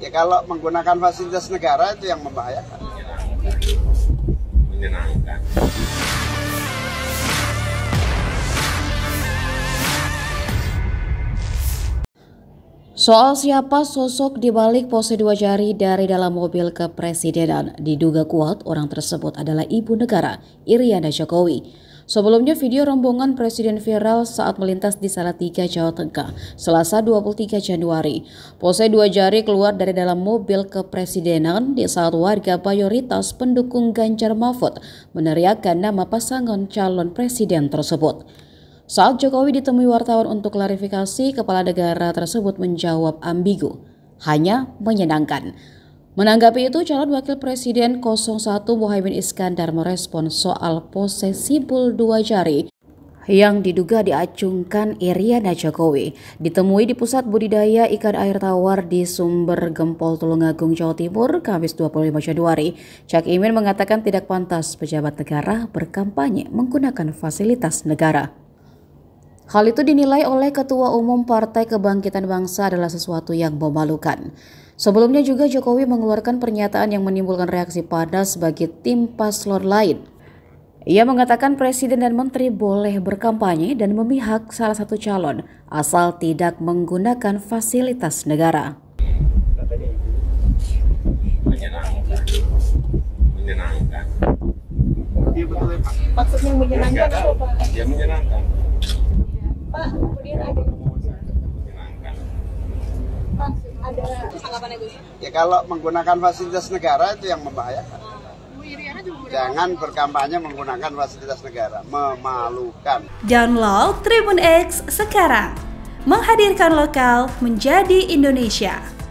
Ya kalau menggunakan fasilitas negara itu yang membahayakan. Menyenangkan. Soal siapa sosok di balik pose dua jari dari dalam mobil kepresidenan diduga kuat orang tersebut adalah ibu negara Iriana Jokowi. Sebelumnya video rombongan Presiden viral saat melintas di Salatiga, Jawa Tengah, Selasa 23 Januari. Pose dua jari keluar dari dalam mobil kepresidenan di saat warga mayoritas pendukung Ganjar Mahfud meneriakkan nama pasangan calon presiden tersebut. Saat Jokowi ditemui wartawan untuk klarifikasi, kepala negara tersebut menjawab ambigu, hanya menyenangkan. Menanggapi itu, calon wakil presiden 01 Mohaimin Iskandar merespon soal pose simpul dua jari yang diduga diacungkan Iriana Jokowi. Ditemui di Pusat Budidaya Ikan Air Tawar di Sumber Gempol Tulungagung, Jawa Timur, Kamis 25 Januari, Cak Imin mengatakan tidak pantas pejabat negara berkampanye menggunakan fasilitas negara. Hal itu dinilai oleh Ketua Umum Partai Kebangkitan Bangsa adalah sesuatu yang memalukan. Sebelumnya juga Jokowi mengeluarkan pernyataan yang menimbulkan reaksi panas bagi tim paslon lain. Ia mengatakan presiden dan menteri boleh berkampanye dan memihak salah satu calon asal tidak menggunakan fasilitas negara. Menyenangkan. Menyenangkan. Iya, Maksudnya menyenangkan apa, Ya menyenangkan. ada Ya kalau menggunakan fasilitas negara itu yang membahayakan. Jangan berkampanye menggunakan fasilitas negara, memalukan. Download Tribun X sekarang, menghadirkan lokal menjadi Indonesia.